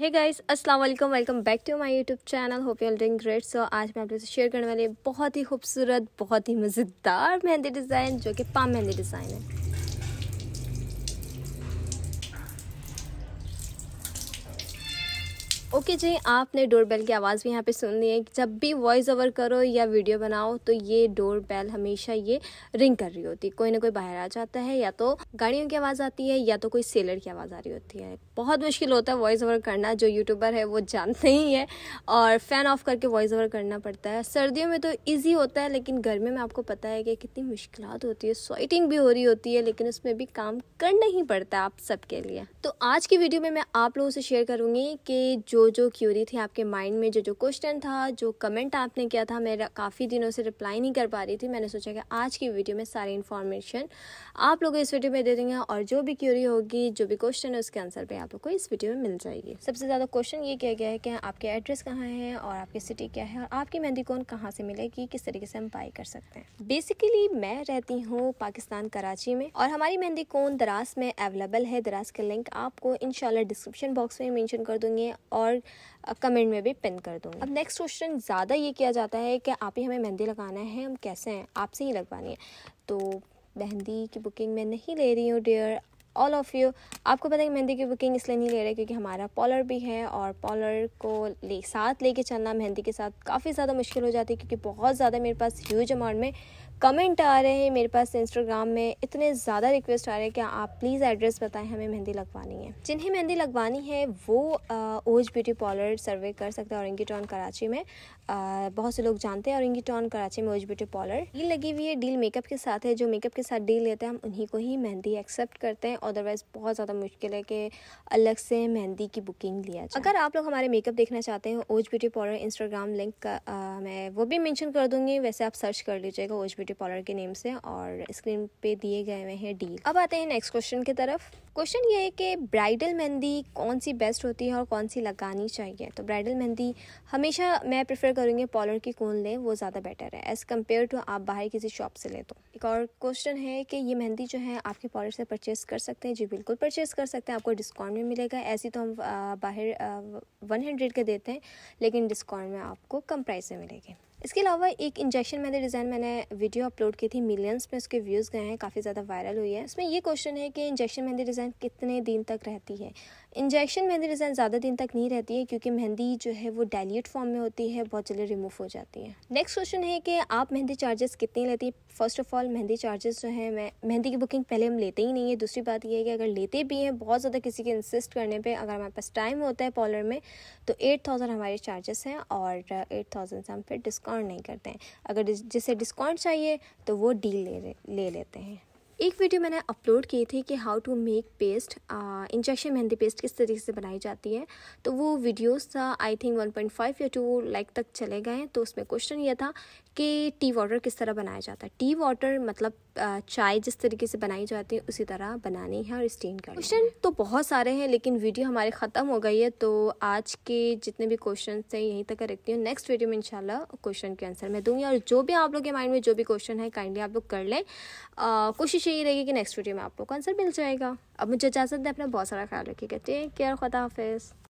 है गाइस अस्सलाम वालेकुम welcome back to my YouTube channel hope you are doing great so आज मैं आप लोगों से शेयर करने वाली बहुत ही खूबसूरत बहुत ही मज़ेदार मेहंदी डिज़ाइन जो कि पाम मेहंदी डिज़ाइन है ओके जी आपने डोर बेल की आवाज़ भी यहाँ पे सुन ली है जब भी वॉइस ओवर करो या वीडियो बनाओ तो ये डोर बेल हमेशा ये रिंग कर रही होती है कोई ना कोई बाहर आ जाता है या तो गाड़ियों की आवाज़ आती है या तो कोई सेलर की आवाज़ आ रही होती है बहुत मुश्किल होता है वॉइस ओवर करना जो यूट्यूबर है वो जानते ही है और फ़ैन ऑफ करके वॉइस ओवर करना पड़ता है सर्दियों में तो ईजी होता है लेकिन गर्मी में आपको पता है कि कितनी मुश्किल होती है स्वेटिंग भी हो रही होती है लेकिन उसमें भी काम करना ही पड़ता है आप सबके लिए तो आज की वीडियो में मैं आप लोगों से शेयर करूँगी कि जो जो जो क्यूरी थी आपके माइंड में जो जो क्वेश्चन था जो कमेंट आपने किया था मैं काफ़ी दिनों से रिप्लाई नहीं कर पा रही थी मैंने सोचा कि आज की वीडियो में सारी इन्फॉर्मेशन आप लोग इस वीडियो में दे देंगे और जो भी क्यूरी होगी जो भी क्वेश्चन है उसके आंसर भी आप लोग को इस वीडियो में मिल जाएगी सबसे ज़्यादा क्वेश्चन ये किया गया है कि आपके एड्रेस कहाँ है और आपकी सिटी क्या है और आपकी मेहंदी कौन कहाँ से मिलेगी किस तरीके से हम बाई कर सकते हैं बेसिकली मैं रहती हूँ पाकिस्तान कराची में और हमारी मेहंदी कौन दराज में अवेलेबल है दराज का लिंक आपको इन डिस्क्रिप्शन बॉक्स में मैंशन कर दूंगी और और कमेंट में भी पिन कर दूँगी अब नेक्स्ट क्वेश्चन ज़्यादा ये किया जाता है कि आप ही हमें मेहंदी लगाना है हम कैसे हैं आपसे ही लगवानी है तो मेहंदी की बुकिंग मैं नहीं ले रही हूँ डियर ऑल ऑफ़ यू आपको पता है कि मेहंदी की बुकिंग इसलिए नहीं ले रहे क्योंकि हमारा पॉलर भी है और पॉलर को ले साथ लेके चलना मेहंदी के साथ काफ़ी ज़्यादा मुश्किल हो जाती है क्योंकि बहुत ज़्यादा मेरे पास ह्यूज अमाउंट में कमेंट आ रहे हैं मेरे पास इंस्टाग्राम में इतने ज़्यादा रिक्वेस्ट आ रहे हैं कि आप प्लीज़ एड्रेस बताएं हमें मेहंदी लगवानी है जिन्हें मेहंदी लगवानी है वो ओज ब्यूटी पार्लर सर्वे कर सकते हैं औरंगी टाउन कराची में आ, बहुत से लोग जानते हैं औरंगी टाउन कराची में ओज ब्यूटी पार्लर डील लगी हुई है डील मेकअप के साथ है जो मेकअप के साथ डील लेते हैं हम उन्हीं को ही मेहंदी एक्सेप्ट करते हैं अदरवाइज़ बहुत ज़्यादा मुश्किल है कि अलग से मेहंदी की बुकिंग लिया जाए अगर आप लोग हमारे मेकअप देखना चाहते हैं ओज ब्यूटी पार्लर इंस्टाग्राम लिंक का आ, मैं वो भी मेंशन कर दूंगी वैसे आप सर्च कर लीजिएगा ओज ब्यूटी पार्लर के नेम से और स्क्रीन पे दिए गए हुए हैं डील अब आते हैं नेक्स्ट क्वेश्चन की तरफ क्वेश्चन ये है कि ब्राइडल मेहंदी कौन सी बेस्ट होती है और कौन सी लगानी चाहिए तो ब्राइडल मेहंदी हमेशा मैं प्रेफर करूँगी पॉलर की कौन लें वो ज़्यादा बेटर है एज़ कम्पेयर टू आप बाहर किसी शॉप से ले तो एक और क्वेश्चन है कि ये मेहंदी जो है आपके पॉलर से परचेज कर सकते सकते हैं जी बिल्कुल परचेज़ कर सकते हैं आपको डिस्काउंट में मिलेगा ऐसी तो हम बाहर वन हंड्रेड के देते हैं लेकिन डिस्काउंट में आपको कम प्राइस में मिलेगी इसके अलावा एक इंजेक्शन मैंने डिज़ाइन मैंने वीडियो अपलोड की थी मिलियंस में उसके व्यूज़ गए हैं काफ़ी ज़्यादा वायरल हुई है इसमें ये क्वेश्चन है कि इंजेक्शन मेहंदी डिज़ाइन कितने दिन तक रहती है इंजेक्शन मेहंदी डिज़ाइन ज़्यादा दिन तक नहीं रहती है क्योंकि मेहंदी जो है वो डेलीट फॉर्म में होती है बहुत जल्दी रिमूव हो जाती है नेक्स्ट क्वेश्चन है कि आप मेहंदी चार्जेस कितने लेती है first of all mehndi charges जो है मैं मेहंदी की बुकिंग पहले हम लेते ही नहीं है दूसरी बात यह है कि अगर लेते भी हैं बहुत ज़्यादा किसी के इंसिस्ट करने पर अगर हमारे पास टाइम होता है पॉलर में तो एट हमारे चार्जेस हैं और एट से हम फिर डिस्काउंट डिस्काउंट नहीं करते हैं अगर जिसे डिस्काउंट चाहिए तो वो डील ले ले लेते हैं एक वीडियो मैंने अपलोड की थी कि how to make paste injection mehndi paste किस तरीके से बनाई जाती है तो वो वीडियोस आई थिंक 1.5 या 2 लाइक तक चले गए तो उसमें क्वेश्चन ये था कि टी वाटर किस तरह बनाया जाता है टी वाटर मतलब चाय जिस तरीके से बनाई जाती है उसी तरह बनानी है और स्टीम करनी क्वेश्चन तो बहुत सारे हैं लेकिन वीडियो हमारी ख़त्म हो गई है तो आज के जितने भी क्वेश्चन हैं यहीं तक रखती हूँ नेक्स्ट वीडियो में इंशाल्लाह क्वेश्चन के आंसर मैं दूंगी और जो भी आप लोग के माइंड में जो भी क्वेश्चन है काइंडली आप लोग कर लें कोशिश यही रहेगी कि नेक्स्ट वीडियो में आप लोग को आंसर मिल जाएगा अब मुझे इजाज़त दें अपना बहुत सारा ख्याल रखिएगा टेक केयर खुदा हाफिज़